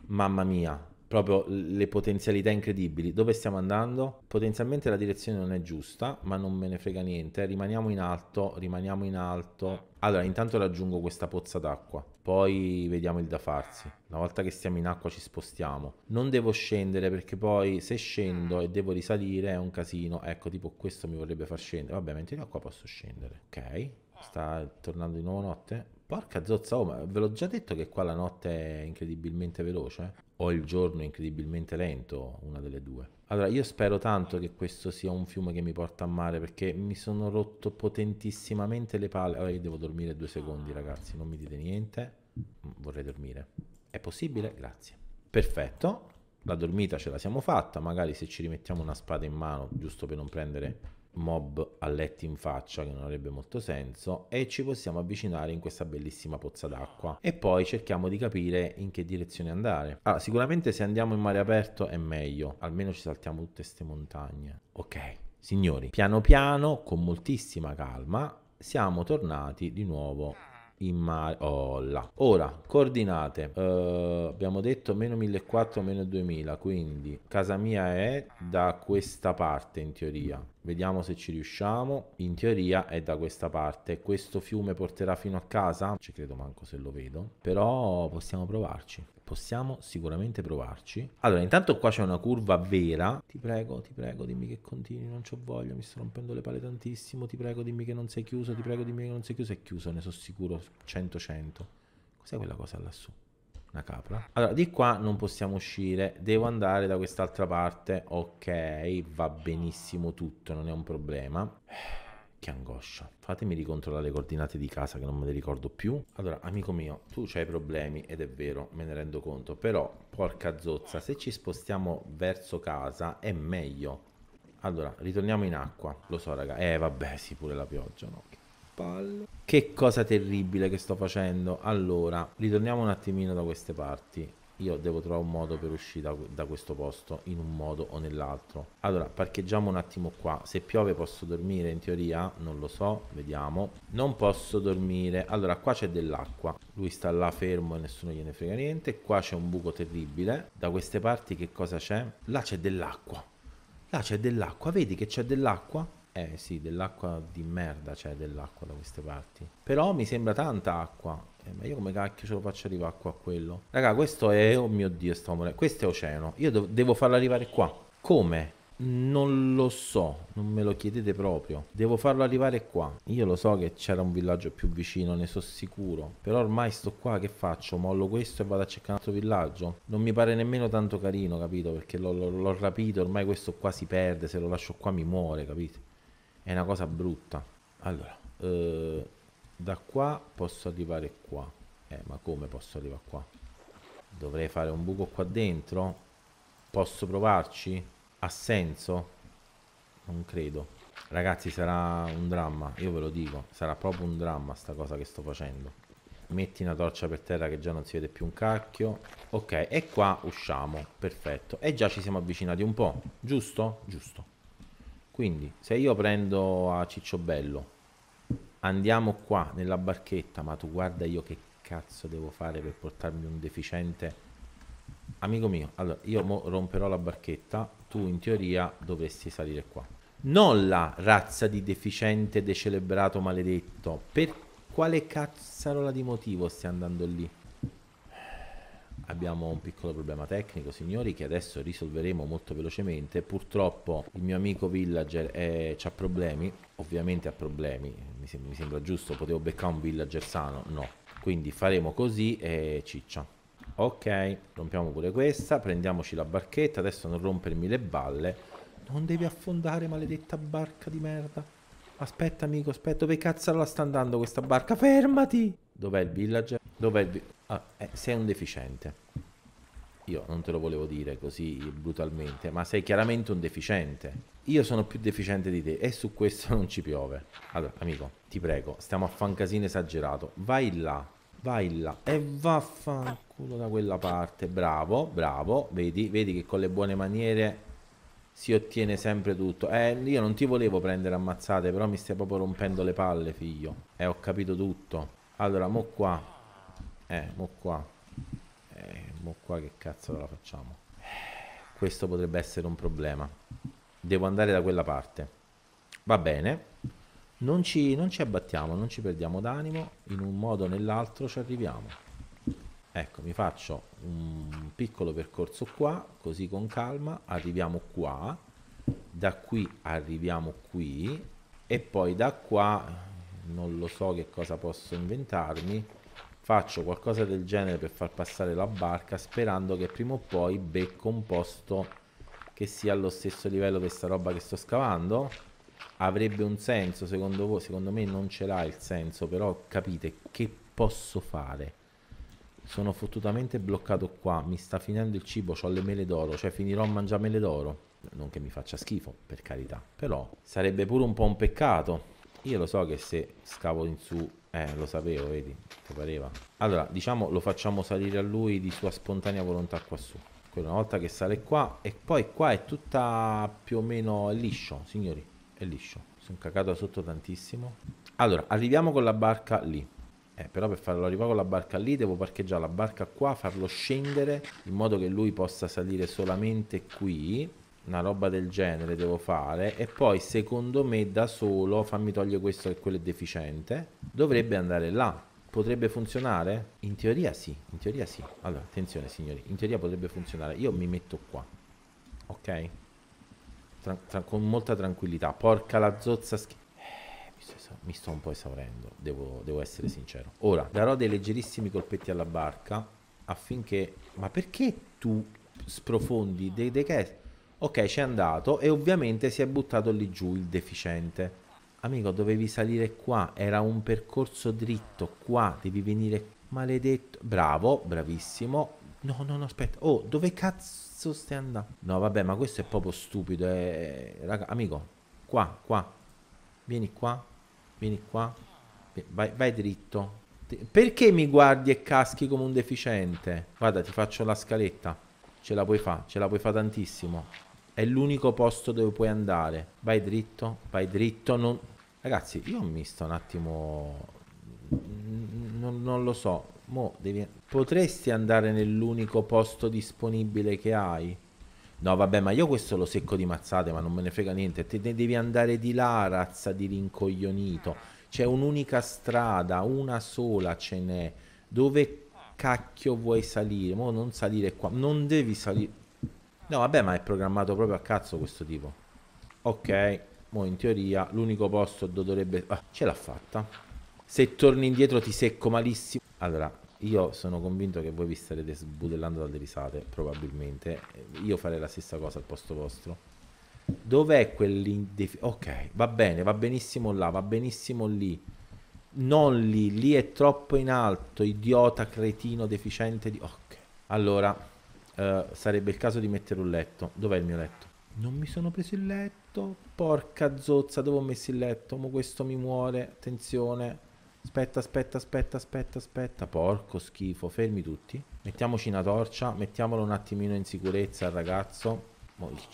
Mamma mia, proprio le potenzialità incredibili. Dove stiamo andando? Potenzialmente la direzione non è giusta, ma non me ne frega niente. Rimaniamo in alto, rimaniamo in alto. Allora, intanto raggiungo questa pozza d'acqua poi vediamo il da farsi. Una volta che siamo in acqua ci spostiamo. Non devo scendere perché poi se scendo mm. e devo risalire è un casino. Ecco, tipo questo mi vorrebbe far scendere. Vabbè, mentre io qua posso scendere. Ok, sta tornando di nuovo notte. Porca zozza, oh, ma ve l'ho già detto che qua la notte è incredibilmente veloce? Eh? O il giorno è incredibilmente lento? Una delle due. Allora, io spero tanto che questo sia un fiume che mi porta a mare perché mi sono rotto potentissimamente le palle. Allora, io devo dormire due secondi, ragazzi, non mi dite niente. Mm, vorrei dormire. È possibile? Grazie. Perfetto, la dormita ce la siamo fatta. Magari se ci rimettiamo una spada in mano, giusto per non prendere mob a letti in faccia che non avrebbe molto senso e ci possiamo avvicinare in questa bellissima pozza d'acqua e poi cerchiamo di capire in che direzione andare allora sicuramente se andiamo in mare aperto è meglio almeno ci saltiamo tutte queste montagne ok signori piano piano con moltissima calma siamo tornati di nuovo in mare. Oh là. Ora, coordinate. Uh, abbiamo detto meno 1400, meno 2000. Quindi casa mia è da questa parte in teoria. Vediamo se ci riusciamo. In teoria è da questa parte. Questo fiume porterà fino a casa? Non ci credo manco se lo vedo. Però possiamo provarci possiamo sicuramente provarci. Allora, intanto qua c'è una curva vera. Ti prego, ti prego, dimmi che continui, non c'ho voglia, mi sto rompendo le palle tantissimo, ti prego, dimmi che non sei chiuso, ti prego, dimmi che non sei chiuso, è chiuso, ne sono sicuro, 100-100. Cos'è quella cosa lassù? Una capra? Allora, di qua non possiamo uscire, devo andare da quest'altra parte, ok, va benissimo tutto, non è un problema. Che angoscia. Fatemi ricontrollare le coordinate di casa che non me le ricordo più. Allora, amico mio, tu c'hai problemi ed è vero, me ne rendo conto, però porca zozza, se ci spostiamo verso casa è meglio. Allora, ritorniamo in acqua. Lo so, raga. Eh, vabbè, sì, pure la pioggia, no? Che palle. Che cosa terribile che sto facendo. Allora, ritorniamo un attimino da queste parti io devo trovare un modo per uscire da, da, questo posto in un modo o nell'altro. Allora, parcheggiamo un attimo qua. Se piove posso dormire in teoria? Non lo so, vediamo. Non posso dormire. Allora, qua c'è dell'acqua. Lui sta là fermo e nessuno gliene frega niente. Qua c'è un buco terribile. Da queste parti che cosa c'è? Là c'è dell'acqua. Là c'è dell'acqua. Vedi che c'è dell'acqua? Eh sì, dell'acqua di merda c'è dell'acqua da queste parti. Però mi sembra tanta acqua eh, ma io come cacchio ce lo faccio arrivare qua a quello? Raga, questo è, oh mio Dio, sto morendo. Questo è oceano. Io devo farlo arrivare qua. Come? Non lo so, non me lo chiedete proprio. Devo farlo arrivare qua. Io lo so che c'era un villaggio più vicino, ne so sicuro. Però ormai sto qua, che faccio? Mollo questo e vado a cercare un altro villaggio? Non mi pare nemmeno tanto carino, capito? Perché l'ho, rapito, ormai questo qua si perde, se lo lascio qua mi muore, capito? È una cosa brutta. Allora, eh, da qua posso arrivare qua eh ma come posso arrivare qua dovrei fare un buco qua dentro posso provarci ha senso non credo ragazzi sarà un dramma io ve lo dico sarà proprio un dramma sta cosa che sto facendo metti una torcia per terra che già non si vede più un cacchio ok e qua usciamo perfetto e già ci siamo avvicinati un po' giusto? giusto quindi se io prendo a cicciobello andiamo qua nella barchetta, ma tu guarda io che cazzo devo fare per portarmi un deficiente. Amico mio, allora io romperò la barchetta, tu in teoria dovresti salire qua. Non la razza di deficiente decelebrato maledetto. Per quale cazzarola di motivo stai andando lì? Abbiamo un piccolo problema tecnico, signori, che adesso risolveremo molto velocemente. Purtroppo il mio amico villager è... Eh, ha problemi, ovviamente ha problemi, mi, sem mi sembra giusto, potevo beccare un villager sano, no. Quindi faremo così e ciccia. Ok, rompiamo pure questa, prendiamoci la barchetta, adesso non rompermi le balle. Non devi affondare, maledetta barca di merda. Aspetta, amico, aspetta, dove cazzo la sta andando questa barca? Fermati! Dov'è il villager? Dov'è il villager? Ah, eh, sei un deficiente. Io non te lo volevo dire così brutalmente, ma sei chiaramente un deficiente. Io sono più deficiente di te e su questo <laughs> non ci piove. Allora, amico, ti prego, stiamo a fare un casino esagerato. Vai là, vai là e vaffanculo da quella parte. Bravo, bravo. Vedi, vedi che con le buone maniere si ottiene sempre tutto. Eh, io non ti volevo prendere ammazzate, però mi stai proprio rompendo le palle, figlio. Eh, ho capito tutto. Allora, mo qua eh, mo qua, eh, mo qua che cazzo la facciamo? Questo potrebbe essere un problema. Devo andare da quella parte. Va bene, non ci, non ci abbattiamo, non ci perdiamo d'animo, in un modo o nell'altro ci arriviamo. Ecco, mi faccio un piccolo percorso qua, così con calma, arriviamo qua, da qui arriviamo qui e poi da qua non lo so che cosa posso inventarmi Faccio qualcosa del genere per far passare la barca sperando che prima o poi becco un posto che sia allo stesso livello di questa roba che sto scavando. Avrebbe un senso secondo voi? Secondo me non ce l'ha il senso, però capite che posso fare. Sono fottutamente bloccato qua, mi sta finendo il cibo, ho le mele d'oro, cioè finirò a mangiare mele d'oro. Non che mi faccia schifo, per carità, però sarebbe pure un po' un peccato. Io lo so che se scavo in su eh, lo sapevo, vedi, ti pareva. Allora, diciamo, lo facciamo salire a lui di sua spontanea volontà quassù. Quella una volta che sale qua, e poi qua è tutta più o meno liscio, signori, è liscio. Sono cagato sotto tantissimo. Allora, arriviamo con la barca lì. Eh, però per farlo arrivare con la barca lì devo parcheggiare la barca qua, farlo scendere in modo che lui possa salire solamente qui una roba del genere devo fare e poi secondo me da solo fammi togliere questo e quello è deficiente dovrebbe andare là potrebbe funzionare? in teoria sì in teoria sì allora attenzione signori in teoria potrebbe funzionare io mi metto qua ok tra tra con molta tranquillità porca la zozza schi- eh, mi sto un po' esaurendo, devo, devo, essere sincero. Ora, darò dei leggerissimi colpetti alla barca affinché... Ma perché tu sprofondi dei, dei che Ok, c'è andato e ovviamente si è buttato lì giù il deficiente. Amico, dovevi salire qua, era un percorso dritto, qua, devi venire... Maledetto... Bravo, bravissimo. No, no, no, aspetta. Oh, dove cazzo stai andando? No, vabbè, ma questo è proprio stupido. Eh. Raga, amico, qua, qua. Vieni qua, vieni qua. Vai, vai dritto. Perché mi guardi e caschi come un deficiente? Guarda, ti faccio la scaletta. Ce la puoi fare, ce la puoi fare tantissimo è l'unico posto dove puoi andare. Vai dritto, vai dritto. Non... Ragazzi, io mi sto un attimo... Non, non lo so. Mo Devi... Potresti andare nell'unico posto disponibile che hai? No, vabbè, ma io questo lo secco di mazzate, ma non me ne frega niente. Te ne devi andare di là, razza di rincoglionito. C'è un'unica strada, una sola ce n'è. Dove cacchio vuoi salire? Mo non salire qua. Non devi salire No, vabbè, ma è programmato proprio a cazzo questo tipo. Ok, mo in teoria l'unico posto dove dovrebbe... Ah, ce l'ha fatta. Se torni indietro ti secco malissimo. Allora, io sono convinto che voi vi starete sbudellando dalle risate, probabilmente. Io farei la stessa cosa al posto vostro. Dov'è quell'indefinito? Ok, va bene, va benissimo là, va benissimo lì. Non lì, lì è troppo in alto, idiota, cretino, deficiente di... Ok, allora... Eh, sarebbe il caso di mettere un letto. Dov'è il mio letto? Non mi sono preso il letto. Porca zozza, dove ho messo il letto? Ma questo mi muore. Attenzione. Aspetta, aspetta, aspetta, aspetta, aspetta. Porco schifo, fermi tutti. Mettiamoci una torcia, mettiamolo un attimino in sicurezza al ragazzo.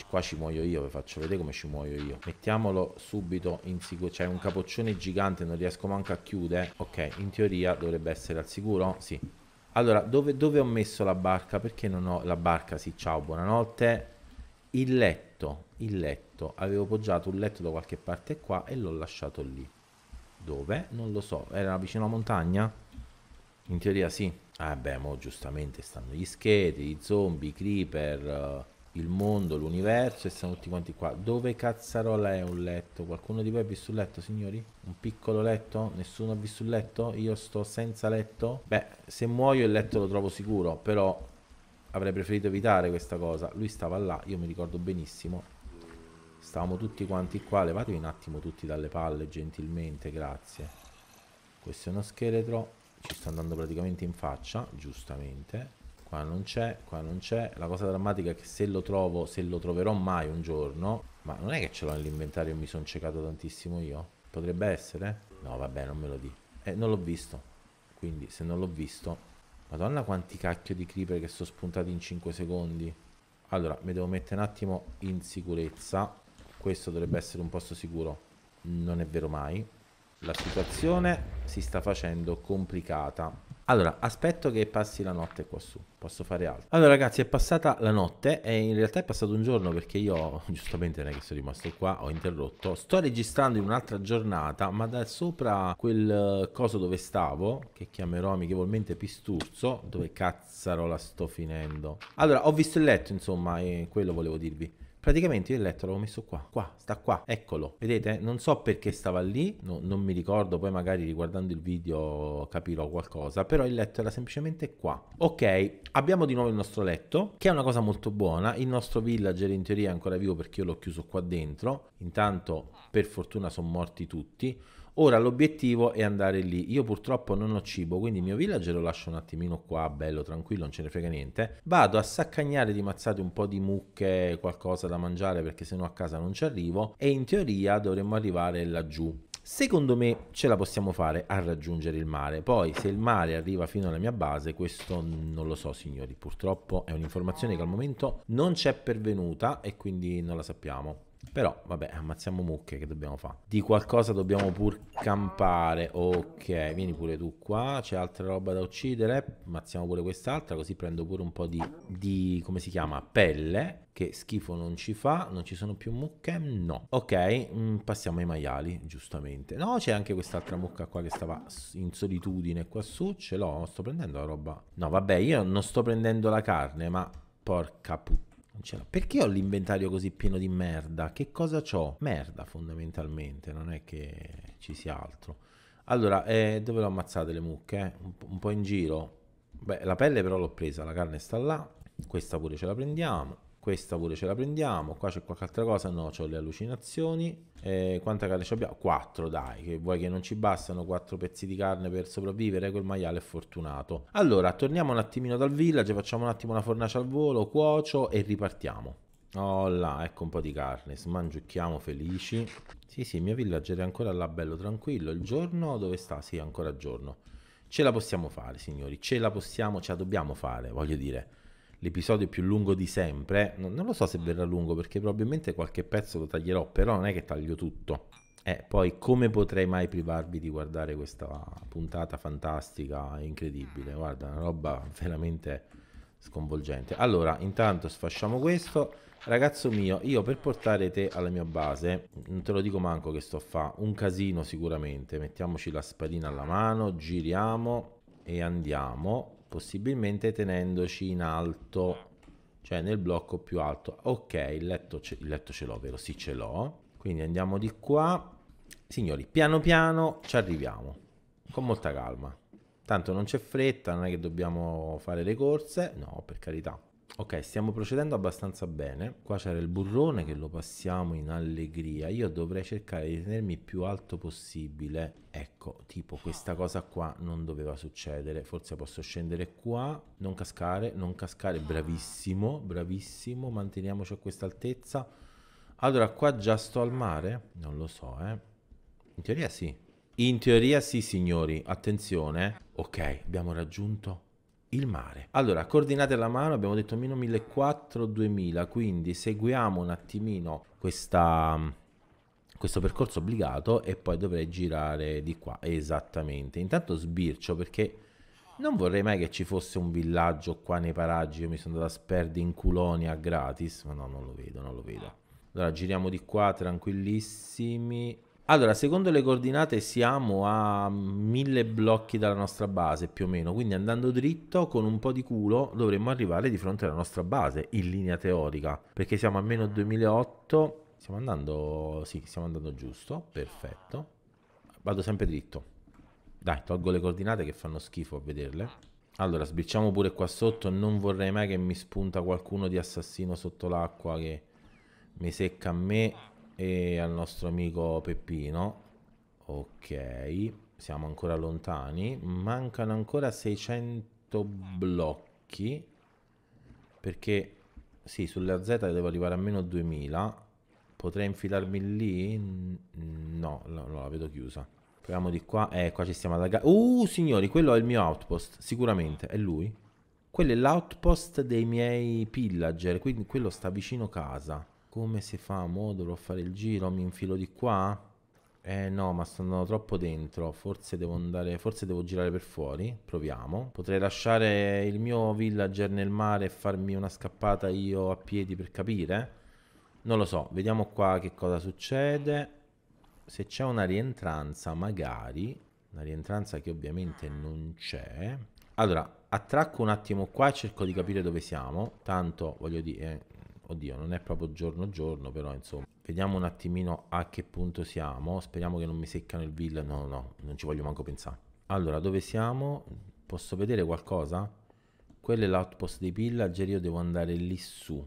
qua ci muoio io, vi faccio vedere come ci muoio io. Mettiamolo subito in sicurezza. C'è cioè un capoccione gigante, non riesco manco a chiudere. Ok, in teoria dovrebbe essere al sicuro? Sì. Allora, dove, dove, ho messo la barca? Perché non ho la barca? Sì, ciao, buonanotte. Il letto, il letto. Avevo poggiato un letto da qualche parte qua e l'ho lasciato lì. Dove? Non lo so. Era vicino a montagna? In teoria sì. Ah beh, mo giustamente stanno gli scheletri, i zombie, i creeper... Eh, il mondo, l'universo e siamo tutti quanti qua. Dove cazzarola è un letto? Qualcuno di voi ha visto un letto, signori? Un piccolo letto? Nessuno ha visto un letto? Io sto senza letto? Beh, se muoio il letto lo trovo sicuro, però avrei preferito evitare questa cosa. Lui stava là, io mi ricordo benissimo. Stavamo tutti quanti qua, levatevi un attimo tutti dalle palle, gentilmente, grazie. Questo è uno scheletro, ci sta andando praticamente in faccia, giustamente qua non c'è, qua non c'è. La cosa drammatica è che se lo trovo, se lo troverò mai un giorno, ma non è che ce l'ho nell'inventario e mi sono ciecato tantissimo io? Potrebbe essere? No, vabbè, non me lo di. Eh, non l'ho visto. Quindi, se non l'ho visto... Madonna quanti cacchio di creeper che sono spuntati in 5 secondi. Allora, mi devo mettere un attimo in sicurezza. Questo dovrebbe essere un posto sicuro. Non è vero mai. La situazione si sta facendo complicata. Allora, aspetto che passi la notte qua su, posso fare altro. Allora ragazzi, è passata la notte e in realtà è passato un giorno perché io, <laughs> giustamente non è che sono rimasto qua, ho interrotto. Sto registrando in un'altra giornata, ma da sopra quel eh, coso dove stavo, che chiamerò amichevolmente Pisturzo, dove cazzarola sto finendo. Allora, ho visto il letto, insomma, e quello volevo dirvi. Praticamente io il letto l'avevo messo qua, qua, sta qua, eccolo. Vedete? Non so perché stava lì, no, non mi ricordo, poi magari riguardando il video capirò qualcosa, però il letto era semplicemente qua. Ok, abbiamo di nuovo il nostro letto, che è una cosa molto buona. Il nostro villager in teoria è ancora vivo perché io l'ho chiuso qua dentro. Intanto, per fortuna, sono morti tutti. Ora l'obiettivo è andare lì. Io purtroppo non ho cibo, quindi il mio villager lo lascio un attimino qua, bello, tranquillo, non ce ne frega niente. Vado a saccagnare di mazzate un po' di mucche, qualcosa da mangiare perché sennò a casa non ci arrivo e in teoria dovremmo arrivare laggiù. Secondo me ce la possiamo fare a raggiungere il mare, poi se il mare arriva fino alla mia base, questo non lo so signori, purtroppo è un'informazione che al momento non c'è pervenuta e quindi non la sappiamo. Però, vabbè, ammazziamo mucche, che dobbiamo fare? Di qualcosa dobbiamo pur campare. Ok, vieni pure tu qua. C'è altra roba da uccidere. Ammazziamo pure quest'altra, così prendo pure un po' di, di... come si chiama? Pelle. Che schifo non ci fa. Non ci sono più mucche? No. Ok, mm, passiamo ai maiali, giustamente. No, c'è anche quest'altra mucca qua che stava in solitudine quassù. Ce l'ho, sto prendendo la roba. No, vabbè, io non sto prendendo la carne, ma... Porca puttana. Non ce l'ho. Perché ho l'inventario così pieno di merda? Che cosa ho? Merda fondamentalmente, non è che ci sia altro. Allora, eh, dove l'ho ammazzate le mucche? Eh? Un, un po' in giro. Beh, la pelle però l'ho presa, la carne sta là, questa pure ce la prendiamo questa pure ce la prendiamo, qua c'è qualche altra cosa, no, ho le allucinazioni, eh, quante carne abbiamo? 4 dai, che vuoi che non ci bastano 4 pezzi di carne per sopravvivere, quel maiale è fortunato. Allora, torniamo un attimino dal village, facciamo un attimo una fornace al volo, cuocio e ripartiamo. Oh là, ecco un po' di carne, smangiucchiamo felici. Sì, sì, il mio villager è ancora là bello tranquillo, il giorno dove sta? Sì, ancora giorno. Ce la possiamo fare, signori, ce la possiamo, ce la dobbiamo fare, voglio dire l'episodio più lungo di sempre. Non, non, lo so se verrà lungo perché probabilmente qualche pezzo lo taglierò, però non è che taglio tutto. Eh, poi come potrei mai privarvi di guardare questa puntata fantastica e incredibile? Guarda, una roba veramente sconvolgente. Allora, intanto sfasciamo questo. Ragazzo mio, io per portare te alla mia base, non te lo dico manco che sto a fare, un casino sicuramente. Mettiamoci la spadina alla mano, giriamo e andiamo possibilmente tenendoci in alto, cioè nel blocco più alto. Ok, il letto, ce, il letto ce l'ho, vero? Sì, ce l'ho. Quindi andiamo di qua. Signori, piano piano ci arriviamo, con molta calma. Tanto non c'è fretta, non è che dobbiamo fare le corse, no, per carità. Ok, stiamo procedendo abbastanza bene. Qua c'era il burrone che lo passiamo in allegria. Io dovrei cercare di tenermi più alto possibile. Ecco, tipo questa cosa qua non doveva succedere. Forse posso scendere qua, non cascare, non cascare. Bravissimo, bravissimo. Manteniamoci a questa altezza. Allora, qua già sto al mare? Non lo so, eh. In teoria sì. In teoria sì, signori. Attenzione. Ok, abbiamo raggiunto il mare. Allora, coordinate alla mano, abbiamo detto meno 1400-2000, quindi seguiamo un attimino questa questo percorso obbligato e poi dovrei girare di qua esattamente intanto sbircio perché non vorrei mai che ci fosse un villaggio qua nei paraggi io mi sono andato a sperdere in Culonia gratis ma no non lo vedo non lo vedo allora giriamo di qua tranquillissimi allora, secondo le coordinate siamo a mille blocchi dalla nostra base più o meno, quindi andando dritto con un po' di culo dovremmo arrivare di fronte alla nostra base in linea teorica, perché siamo a meno 2008, stiamo andando, sì, stiamo andando giusto, perfetto. Vado sempre dritto. Dai, tolgo le coordinate che fanno schifo a vederle. Allora, sbirciamo pure qua sotto, non vorrei mai che mi spunta qualcuno di assassino sotto l'acqua che mi secca a me e al nostro amico Peppino. Ok, siamo ancora lontani. Mancano ancora 600 blocchi. Perché, sì, sulla Z devo arrivare a meno 2000. Potrei infilarmi lì? No, no, no la vedo chiusa. Proviamo di qua. Eh, qua ci stiamo allagando. Uh, signori, quello è il mio outpost. Sicuramente, è lui. Quello è l'outpost dei miei pillager. Quindi quello sta vicino casa. Come si fa? Modulo, fare il giro, mi infilo di qua? Eh no, ma sto andando troppo dentro. Forse devo andare. Forse devo girare per fuori. Proviamo. Potrei lasciare il mio villager nel mare e farmi una scappata io a piedi per capire. Non lo so. Vediamo qua che cosa succede. Se c'è una rientranza, magari. Una rientranza che ovviamente non c'è. Allora, attracco un attimo qua e cerco di capire dove siamo. Tanto, voglio dire, eh, oddio, non è proprio giorno giorno, però insomma, vediamo un attimino a che punto siamo. Speriamo che non mi seccano il Villa. No, no, non ci voglio manco pensare. Allora, dove siamo? Posso vedere qualcosa? Quello è l'outpost dei pillager, io devo andare lì su.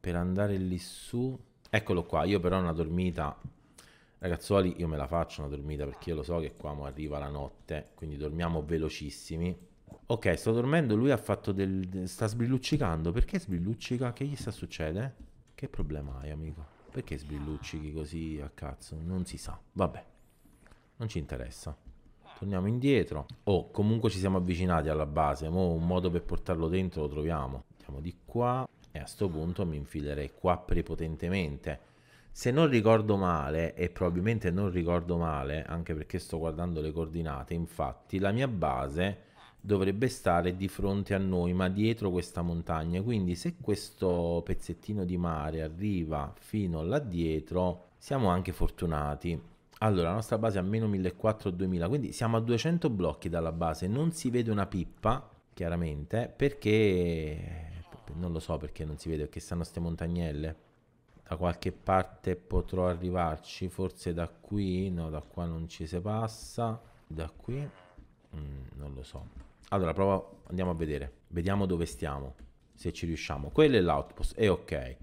Per andare lì su... Eccolo qua, io però una dormita... Ragazzuoli, io me la faccio una dormita perché io lo so che qua mo arriva la notte, quindi dormiamo velocissimi Ok, sto dormendo, lui ha fatto del... sta sbrilluccicando. Perché sbrilluccica? Che gli sta succedendo? Che problema hai, amico? Perché sbrilluccichi così a cazzo? Non si sa. Vabbè, non ci interessa. Torniamo indietro. Oh, comunque ci siamo avvicinati alla base. Mo un modo per portarlo dentro lo troviamo. Andiamo di qua e a sto punto mi infilerei qua prepotentemente. Se non ricordo male, e probabilmente non ricordo male, anche perché sto guardando le coordinate, infatti la mia base dovrebbe stare di fronte a noi, ma dietro questa montagna. Quindi se questo pezzettino di mare arriva fino là dietro, siamo anche fortunati. Allora, la nostra base è a meno 1400-2000, quindi siamo a 200 blocchi dalla base, non si vede una pippa, chiaramente, perché... non lo so perché non si vede, perché stanno queste montagnelle. Da qualche parte potrò arrivarci, forse da qui, no, da qua non ci si passa, da qui, mm, non lo so. Allora, prova, andiamo a vedere. Vediamo dove stiamo, se ci riusciamo. Quello è l'outpost, è ok.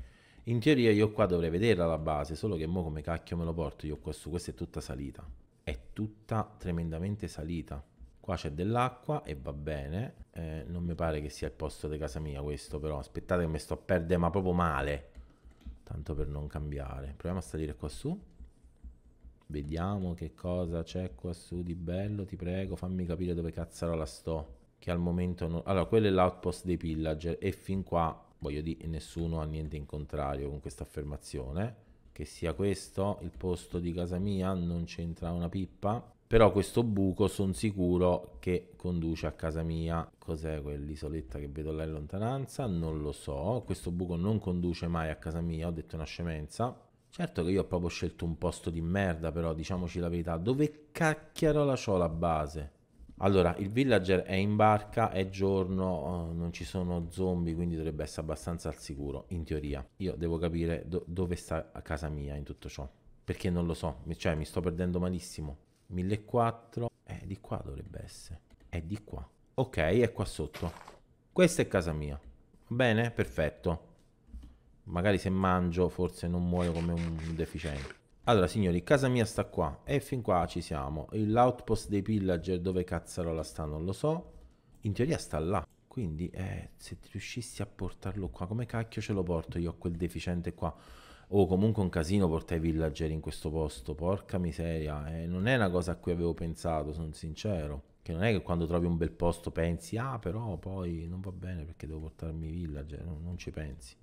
In teoria io qua dovrei vederla la base, solo che mo come cacchio me lo porto io qua su, questa è tutta salita. È tutta tremendamente salita. Qua c'è dell'acqua e va bene. Eh, non mi pare che sia il posto di casa mia questo però. Aspettate che mi sto a perdere ma proprio male. Tanto per non cambiare. Proviamo a salire qua su. Vediamo che cosa c'è qua su di bello, ti prego, fammi capire dove cazzarola sto. Che al momento non... Allora, quello è l'outpost dei pillager e fin qua, voglio dire, nessuno ha niente in contrario con questa affermazione. Che sia questo il posto di casa mia, non c'entra una pippa. Però questo buco sono sicuro che conduce a casa mia. Cos'è quell'isoletta che vedo là in lontananza? Non lo so. Questo buco non conduce mai a casa mia, ho detto una scemenza Certo che io ho proprio scelto un posto di merda, però diciamoci la verità, dove cacchiarola c'ho la base? Allora, il villager è in barca, è giorno, eh, non ci sono zombie, quindi dovrebbe essere abbastanza al sicuro, in teoria. Io devo capire do- dove sta a casa mia in tutto ciò, perché non lo so, cioè mi sto perdendo malissimo. 1400, è eh, di qua dovrebbe essere, è di qua. Ok, è qua sotto. Questa è casa mia. Bene, perfetto. Magari se mangio forse non muoio come un deficiente. Allora signori, casa mia sta qua e fin qua ci siamo. L'outpost dei pillager dove cazzarola sta non lo so. In teoria sta là. Quindi eh, se riuscissi a portarlo qua, come cacchio ce lo porto io a quel deficiente qua? O comunque un casino portare i villager in questo posto, porca miseria. Eh, non è una cosa a cui avevo pensato, sono sincero. Che non è che quando trovi un bel posto pensi, ah però poi non va bene perché devo portarmi i villager, non, non ci pensi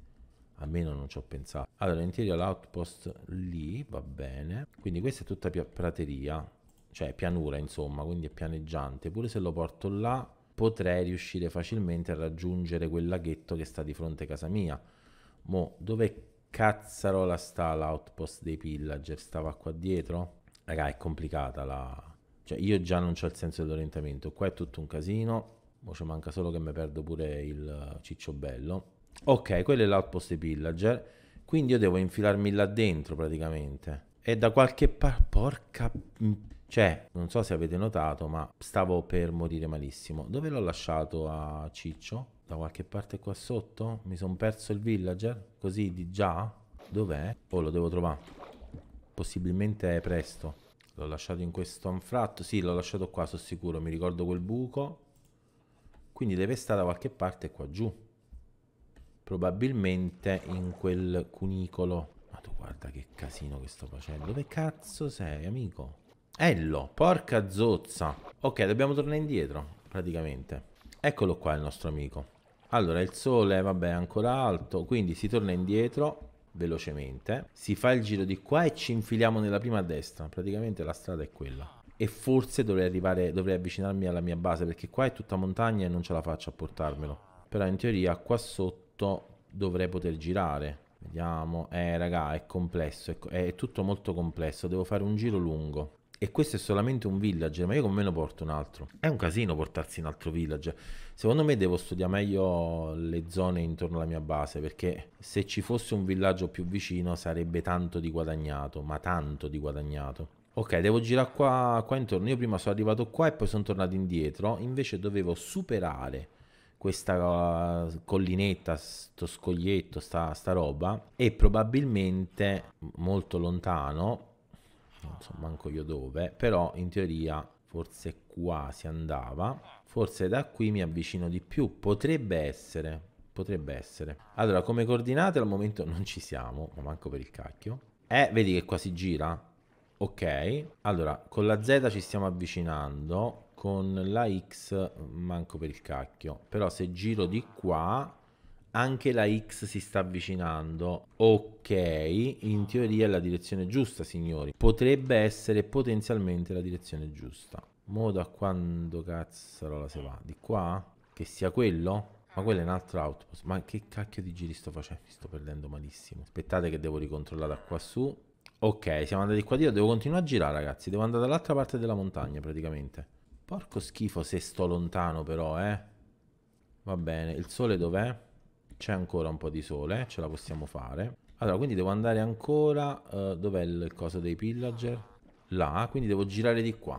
almeno non ci ho pensato. Allora, interior outpost lì, va bene. Quindi questa è tutta prateria, cioè pianura insomma, quindi è pianeggiante. Pure se lo porto là potrei riuscire facilmente a raggiungere quel laghetto che sta di fronte a casa mia. Mo, dove cazzarola sta l'outpost dei pillager? Stava qua dietro? Raga, è complicata la... Cioè, io già non ho il senso dell'orientamento. Qua è tutto un casino. Mo ci manca solo che mi perdo pure il ciccio bello Ok, quello è l'outpost villager, quindi io devo infilarmi là dentro praticamente. E da qualche parte... Porca... Cioè, non so se avete notato, ma stavo per morire malissimo. Dove l'ho lasciato a Ciccio? Da qualche parte qua sotto? Mi sono perso il villager? Così di già? Dov'è? Oh, lo devo trovare. Possibilmente è presto. L'ho lasciato in questo anfratto. Sì, l'ho lasciato qua, sono sicuro. Mi ricordo quel buco. Quindi deve stare da qualche parte qua giù. Probabilmente in quel cunicolo. Ma tu guarda che casino che sto facendo. Dove cazzo sei, amico? Ello, porca zozza. Ok, dobbiamo tornare indietro, praticamente. Eccolo qua il nostro amico. Allora, il sole, vabbè, è ancora alto, quindi si torna indietro velocemente. Si fa il giro di qua e ci infiliamo nella prima destra. Praticamente la strada è quella. E forse dovrei arrivare, dovrei avvicinarmi alla mia base, perché qua è tutta montagna e non ce la faccio a portarmelo. Però in teoria qua sotto tutto dovrei poter girare. Vediamo, eh raga, è complesso, è, è tutto molto complesso, devo fare un giro lungo. E questo è solamente un villager, ma io con me ne porto un altro. È un casino portarsi un altro villager. Secondo me devo studiare meglio le zone intorno alla mia base, perché se ci fosse un villaggio più vicino sarebbe tanto di guadagnato, ma tanto di guadagnato. Ok, devo girare qua, qua intorno. Io prima sono arrivato qua e poi sono tornato indietro, invece dovevo superare questa collinetta, sto scoglietto, sta, sta roba e probabilmente molto lontano, non so manco io dove, però in teoria forse qua si andava, forse da qui mi avvicino di più, potrebbe essere, potrebbe essere. Allora, come coordinate al momento non ci siamo, ma manco per il cacchio. Eh, vedi che qua si gira? Ok, allora, con la Z ci stiamo avvicinando, con la X manco per il cacchio. Però se giro di qua, anche la X si sta avvicinando. Ok, in teoria è la direzione giusta, signori. Potrebbe essere potenzialmente la direzione giusta. Mo da quando cazzo la se va? Di qua? Che sia quello? Ma quello è un altro outpost. Ma che cacchio di giri sto facendo? Mi sto perdendo malissimo. Aspettate che devo ricontrollare da qua su. Ok, siamo andati qua dietro, devo continuare a girare ragazzi, devo andare dall'altra parte della montagna praticamente. Porco schifo se sto lontano però, eh. Va bene, il sole dov'è? C'è ancora un po' di sole, ce la possiamo fare. Allora, quindi devo andare ancora... Uh, dov'è il coso dei pillager? Là, quindi devo girare di qua.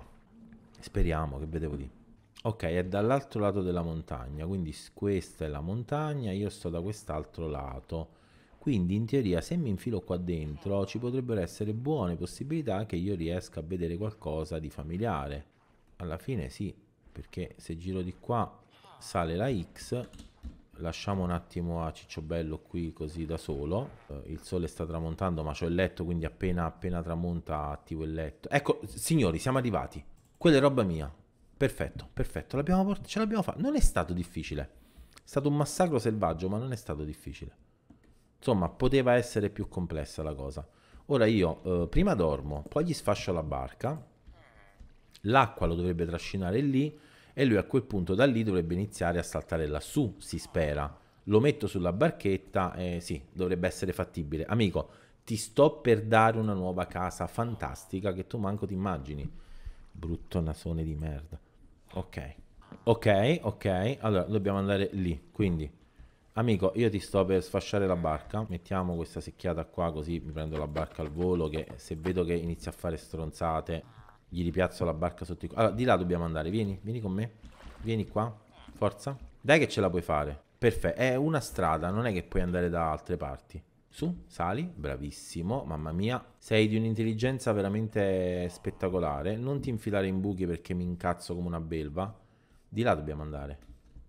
Speriamo, che vedevo di... Ok, è dall'altro lato della montagna, quindi questa è la montagna, io sto da quest'altro lato. Quindi in teoria se mi infilo qua dentro ci potrebbero essere buone possibilità che io riesca a vedere qualcosa di familiare alla fine sì, perché se giro di qua sale la X, lasciamo un attimo a Cicciobello qui così da solo, eh, il sole sta tramontando ma c'ho il letto quindi appena, appena tramonta attivo il letto. Ecco signori siamo arrivati, quella è roba mia, perfetto, perfetto, ce l'abbiamo fatta, non è stato difficile, è stato un massacro selvaggio ma non è stato difficile. Insomma poteva essere più complessa la cosa. Ora io eh, prima dormo, poi gli sfascio la barca, l'acqua lo dovrebbe trascinare lì e lui a quel punto da lì dovrebbe iniziare a saltare lassù, si spera. Lo metto sulla barchetta e sì, dovrebbe essere fattibile. Amico, ti sto per dare una nuova casa fantastica che tu manco ti immagini. Brutto nasone di merda. Ok. Ok, ok. Allora, dobbiamo andare lì. Quindi, amico, io ti sto per sfasciare la barca. Mettiamo questa secchiata qua così mi prendo la barca al volo che se vedo che inizia a fare stronzate gli ripiazzo la barca sotto i... Allora, di là dobbiamo andare. Vieni, vieni con me. Vieni qua. Forza. Dai che ce la puoi fare. Perfetto. È una strada, non è che puoi andare da altre parti. Su, sali, bravissimo, mamma mia. Sei di un'intelligenza veramente spettacolare. Non ti infilare in buchi perché mi incazzo come una belva. Di là dobbiamo andare.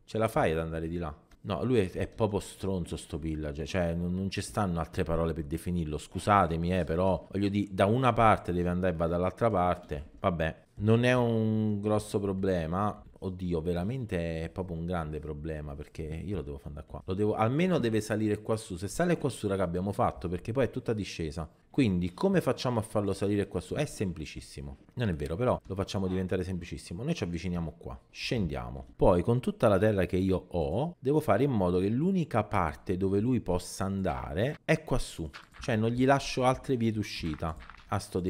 Ce la fai ad andare di là? No, lui è, è, proprio stronzo sto Pillage, cioè, cioè non, non, ci stanno altre parole per definirlo, scusatemi eh, però voglio dire, da una parte deve andare e va dall'altra parte, vabbè, non è un grosso problema, oddio, veramente è proprio un grande problema perché io lo devo fare da qua. Lo devo, almeno deve salire qua su. Se sale qua su, raga, abbiamo fatto perché poi è tutta discesa. Quindi come facciamo a farlo salire qua su? È semplicissimo. Non è vero, però lo facciamo diventare semplicissimo. Noi ci avviciniamo qua, scendiamo. Poi con tutta la terra che io ho, devo fare in modo che l'unica parte dove lui possa andare è qua su. Cioè non gli lascio altre vie d'uscita asto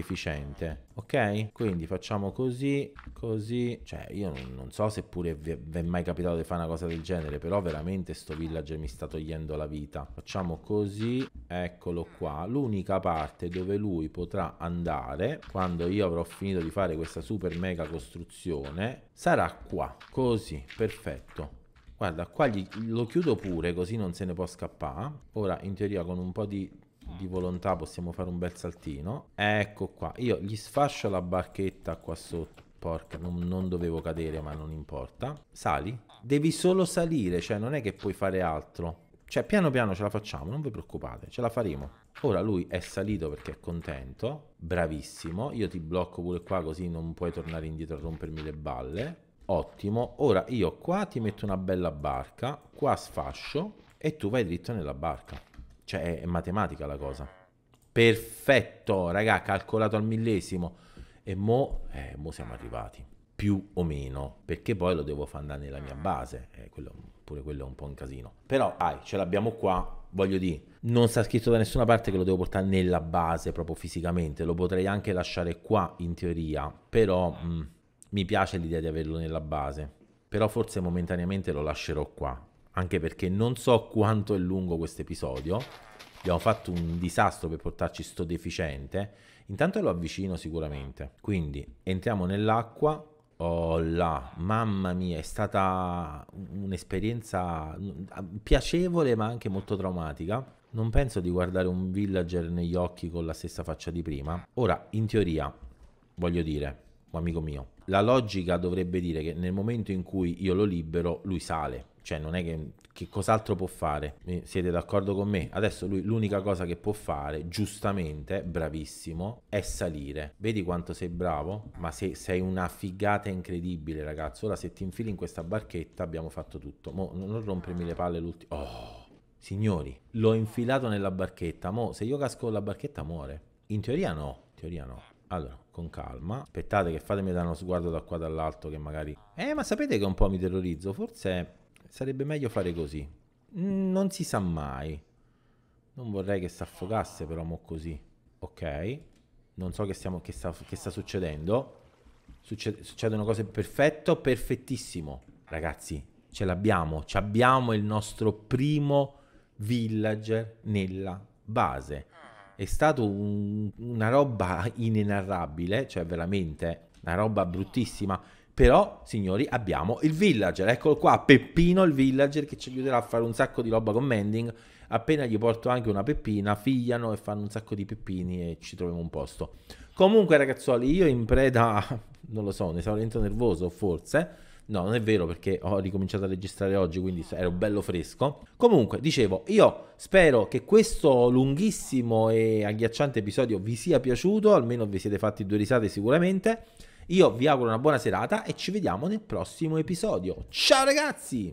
ok quindi facciamo così così cioè io non, non so se pure vi, vi è mai capitato di fare una cosa del genere però veramente sto villager mi sta togliendo la vita facciamo così eccolo qua l'unica parte dove lui potrà andare quando io avrò finito di fare questa super mega costruzione sarà qua così perfetto Guarda, qua gli, lo chiudo pure così non se ne può scappare. Ora, in teoria, con un po' di di volontà possiamo fare un bel saltino. Ecco qua, io gli sfascio la barchetta qua sotto. Porca, non, non dovevo cadere, ma non importa. Sali? Devi solo salire, cioè non è che puoi fare altro. Cioè, piano piano ce la facciamo, non vi preoccupate, ce la faremo. Ora lui è salito perché è contento, bravissimo. Io ti blocco pure qua così non puoi tornare indietro a rompermi le balle. Ottimo, ora io qua ti metto una bella barca, qua sfascio e tu vai dritto nella barca. Cioè, è matematica la cosa. Perfetto, raga, calcolato al millesimo. E mo, eh, mo siamo arrivati, più o meno, perché poi lo devo far andare nella mia base. Eh, quello, pure quello è un po' un casino. Però, dai, ce l'abbiamo qua, voglio dire, non sta scritto da nessuna parte che lo devo portare nella base proprio fisicamente, lo potrei anche lasciare qua in teoria, però mh, mm, mi piace l'idea di averlo nella base, però forse momentaneamente lo lascerò qua, anche perché non so quanto è lungo questo episodio. Abbiamo fatto un disastro per portarci sto deficiente. Intanto lo avvicino sicuramente. Quindi entriamo nell'acqua. Oh là, mamma mia, è stata un'esperienza mm, piacevole ma anche molto traumatica. Non penso di guardare un villager negli occhi con la stessa faccia di prima. Ora, in teoria, voglio dire, amico mio, la logica dovrebbe dire che nel momento in cui io lo libero, lui sale cioè, non è che, che cos'altro può fare? Siete d'accordo con me? Adesso lui l'unica cosa che può fare, giustamente, bravissimo, è salire. Vedi quanto sei bravo? Ma se, sei una figata incredibile, ragazzo. Ora se ti infili in questa barchetta abbiamo fatto tutto. Mo, non rompermi le palle l'ultimo. Oh! Signori, l'ho infilato nella barchetta. Mo, se io casco con la barchetta muore. In teoria no, in teoria no. Allora, con calma. Aspettate che fatemi dare uno sguardo da qua dall'alto che magari... Eh, ma sapete che un po' mi terrorizzo? Forse sarebbe meglio fare così. Mm, non si sa mai. Non vorrei che si affogasse però mo così. Ok. Non so che, stiamo, che, sta, che sta succedendo. Succede, succedono cose perfetto, perfettissimo. Ragazzi, ce l'abbiamo. Ci abbiamo il nostro primo villager nella base. È stata un, una roba inenarrabile, cioè veramente una roba bruttissima. Però, signori, abbiamo il villager. Eccolo qua, Peppino il villager che ci aiuterà a fare un sacco di roba con Mending. Appena gli porto anche una peppina, figliano e fanno un sacco di peppini e ci troviamo un posto. Comunque, ragazzuoli, io in preda, non lo so, un esaurimento nervoso forse. No, non è vero perché ho ricominciato a registrare oggi, quindi ero bello fresco. Comunque, dicevo, io spero che questo lunghissimo e agghiacciante episodio vi sia piaciuto, almeno vi siete fatti due risate sicuramente. Io vi auguro una buona serata e ci vediamo nel prossimo episodio. Ciao ragazzi!